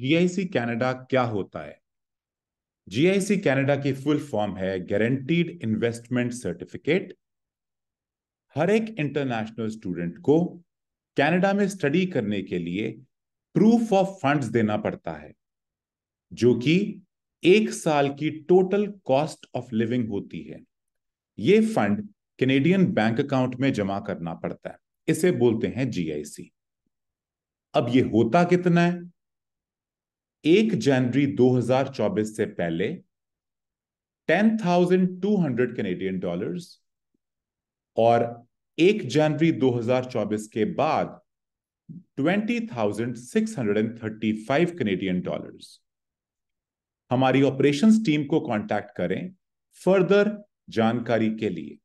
GIC Canada क्या होता है जीआईसी कनाडा की फुल फॉर्म है गारंटीड इन्वेस्टमेंट सर्टिफिकेट हर एक इंटरनेशनल स्टूडेंट को कनाडा में स्टडी करने के लिए प्रूफ ऑफ फंड्स देना पड़ता है जो कि एक साल की टोटल कॉस्ट ऑफ लिविंग होती है ये फंड कैनेडियन बैंक अकाउंट में जमा करना पड़ता है इसे बोलते हैं जीआईसी अब ये होता कितना है एक जनवरी 2024 से पहले 10,200 कैनेडियन डॉलर्स और एक जनवरी 2024 के बाद 20,635 कैनेडियन डॉलर्स हमारी ऑपरेशंस टीम को कांटेक्ट करें फर्दर जानकारी के लिए